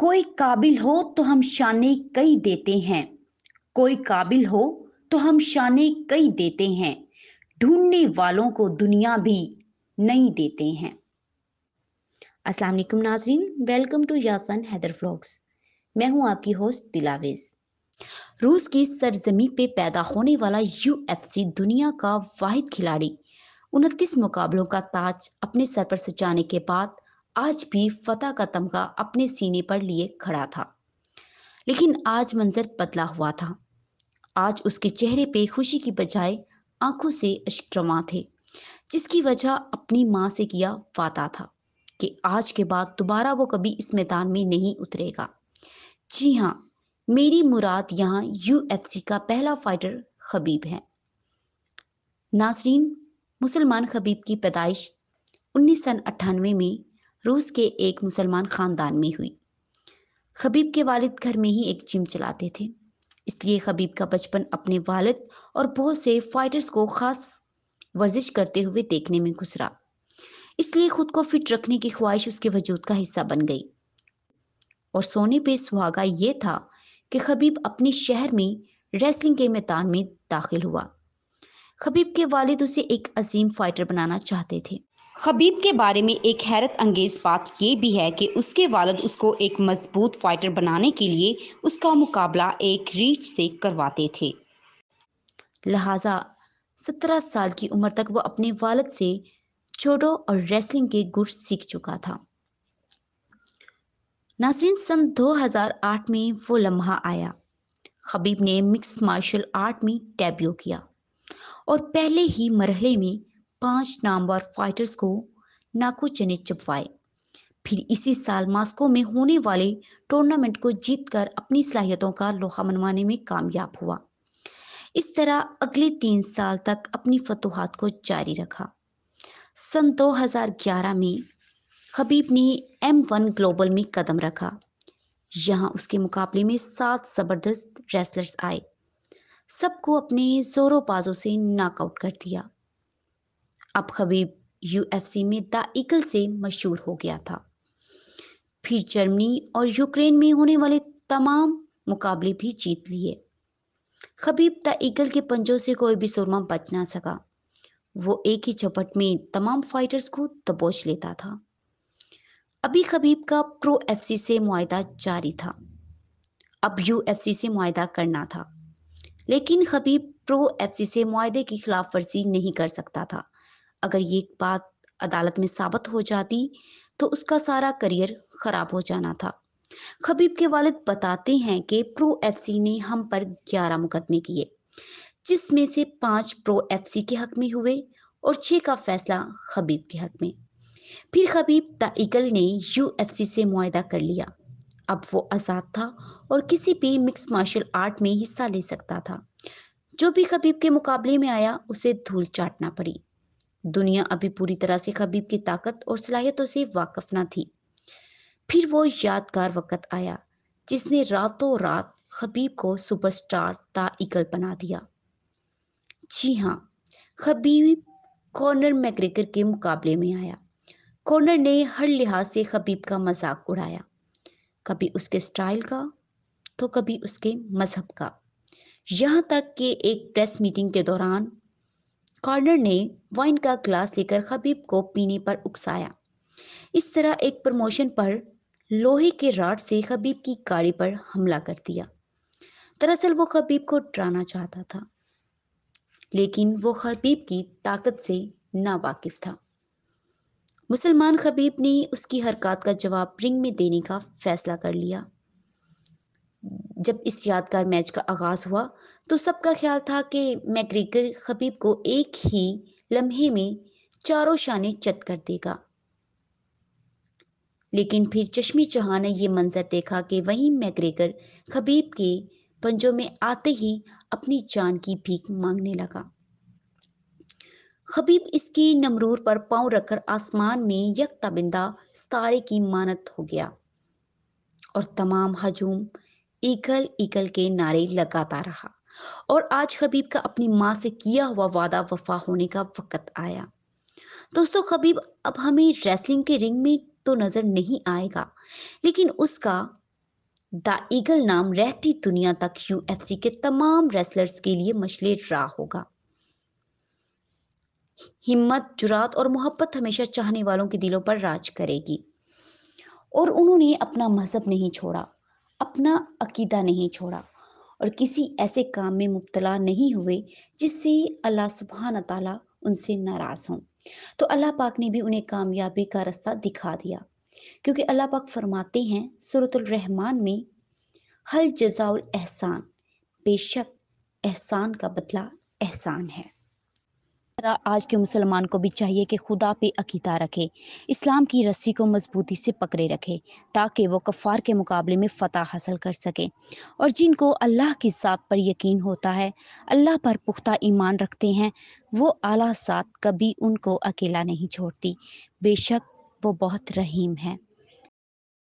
कोई काबिल हो तो हम शाने कई देते हैं कोई काबिल हो तो हम शाने कई देते हैं ढूंढने वालों को दुनिया भी नहीं देते हैं अस्सलाम वालेकुम नाजरीन welcome to Yasan Haider vlogs मैं हूं आपकी होस्ट दिलावेज़ रूस की सरजमी पे पैदा होने वाला यूएफसी दुनिया का वाहिद खिलाड़ी उनतीस मुकाबलों का ताज अपने सर पर सजाने के बाद आज भी फतेह का तमगा अपने सीने पर लिए खड़ा था लेकिन आज मंजर बदला हुआ था आज उसके चेहरे पे खुशी की बजाय आंखों से अश्क्रमा थे जिसकी वजह अपनी माँ से किया वादा था कि आज के बाद दोबारा वो कभी इस मैदान में नहीं उतरेगा जी हाँ मेरी मुराद यहाँ यूएफसी का पहला फाइटर खबीब है नासरीन मुसलमान खबीब की पैदाइश उन्नीस सन अट्ठानवे में रूस के एक मुसलमान ख़ानदान में हुई खबीब के वालिद घर में ही एक जिम चलाते थे इसलिए खबीब का बचपन अपने वालिद और बहुत से फाइटर्स को खास वर्जिश करते हुए देखने में गुजरा इसलिए खुद को फिट रखने की ख्वाहिश उसके वजूद का हिस्सा बन गई और सोने पे सुहागा ये था कि खबीब अपने शहर में रेसलिंग के मैदान में दाखिल हुआ खबीब के वालिद उसे एक अजीम फाइटर बनाना चाहते थे खबीब के बारे में एक हैरत अंगेज बात यह भी है कि उसके वालद उसको एक मजबूत फाइटर बनाने के लिए उसका मुकाबला एक रीच से करवाते थे लिहाजा सत्रह साल की उम्र तक वो अपने वालद से छोटो और रेसलिंग के गुर सीख चुका था नासन सन 2008 में वो लम्हा आया खबीब ने मिक्स मार्शल आर्ट में डेब्यू किया और पहले ही मरहले में पांच नामवर फाइटर्स को ने चुपवाए फिर इसी साल मास्को में होने वाले टूर्नामेंट को जीतकर अपनी सलाहियतों का लोहा मनवाने में कामयाब हुआ इस तरह अगले तीन साल तक अपनी फतूहत को जारी रखा सन 2011 में खबीब ने एम वन ग्लोबल में कदम रखा यहाँ उसके मुकाबले में सात ज़बरदस्त रेसलर्स आए सबको अपने जोरों बाजों से नॉकआउट कर दिया अब खबीब यूएफसी में दाइकल से मशहूर हो गया था फिर जर्मनी और यूक्रेन में होने वाले तमाम मुकाबले भी जीत लिए खबीब दाइकल के पंजों से कोई भी सुरमा बच ना सका वो एक ही झपट में तमाम फाइटर्स को दबोच लेता था अभी खबीब का प्रो एफसी से मुआदा जारी था अब यूएफसी से मुआदा करना था लेकिन खबीब प्रो एफसी से मुआदे की खिलाफ वर्जी नहीं कर सकता था अगर ये बात अदालत में साबित हो जाती तो उसका सारा करियर ख़राब हो जाना था खबीब के वालिद बताते हैं कि प्रो एफसी ने हम पर 11 मुकदमे किए जिसमें से पांच प्रो एफसी के हक में हुए और छह का फैसला खबीब के हक में फिर खबीब ताइकल ने यूएफसी से मुआदा कर लिया अब वो आज़ाद था और किसी भी मिक्स मार्शल आर्ट में हिस्सा ले सकता था जो भी खबीब के मुकाबले में आया उसे धूल चाटना पड़ी दुनिया अभी पूरी तरह से खबीब की ताकत और सलाहियतों से वाकफ न थी फिर वो यादगार वक़्त आया जिसने रातों रात खबीब को सुपरस्टार ताइकल बना दिया जी हाँ खबीब कॉर्नर मैक्रेकर के मुकाबले में आया कॉर्नर ने हर लिहाज से खबीब का मजाक उड़ाया कभी उसके स्टाइल का तो कभी उसके मज़हब का यहाँ तक कि एक प्रेस मीटिंग के दौरान कॉर्नर ने वाइन का ग्लास लेकर खबीब को पीने पर उकसाया इस तरह एक प्रमोशन पर लोहे के राड से खबीब की गाड़ी पर हमला कर दिया दरअसल वो खबीब को डराना चाहता था लेकिन वो खबीब की ताकत से नावाकिफ था मुसलमान खबीब ने उसकी हरकत का जवाब रिंग में देने का फैसला कर लिया जब इस यादगार मैच का आगाज़ हुआ तो सबका ख्याल था कि मैक्रीगर खबीब को एक ही लम्हे में चारों शाने चत कर देगा लेकिन फिर चश्मी चौहान ने यह मंजर देखा कि वहीं मैक्रेगर खबीब के पंजों में आते ही अपनी जान की भीख मांगने लगा खबीब इसके नमरूर पर पांव रखकर आसमान में तबिंदा सितारे की मानत हो गया और तमाम हजूम ईगल ईगल के नारे लगाता रहा और आज खबीब का अपनी माँ से किया हुआ वादा वफा होने का वक्त आया दोस्तों खबीब अब हमें रेसलिंग के रिंग में तो नज़र नहीं आएगा लेकिन उसका द ईगल नाम रहती दुनिया तक यूएफसी के तमाम रेसलर्स के लिए मछले रहा होगा हिम्मत जुरात और मोहब्बत हमेशा चाहने वालों के दिलों पर राज करेगी और उन्होंने अपना मज़हब नहीं छोड़ा अपना अकीदा नहीं छोड़ा और किसी ऐसे काम में मुबतला नहीं हुए जिससे अल्लाह सुबहान तला उनसे नाराज़ हों तो अल्लाह पाक ने भी उन्हें कामयाबी का रास्ता दिखा दिया क्योंकि अल्लाह पाक फरमाते हैं सूरतरहमान में हल जजाउल एहसान बेशक एहसान का बदला एहसान है तरह आज के मुसलमान को भी चाहिए कि खुदा पे अकीदा रखे इस्लाम की रस्सी को मजबूती से पकड़े रखे ताकि वो कफ़ार के मुकाबले में फ़तह हासिल कर सके और जिनको अल्लाह की ज़ात पर यकीन होता है अल्लाह पर पुख्ता ईमान रखते हैं वो आला सात कभी उनको अकेला नहीं छोड़ती बेशक वो बहुत रहीम है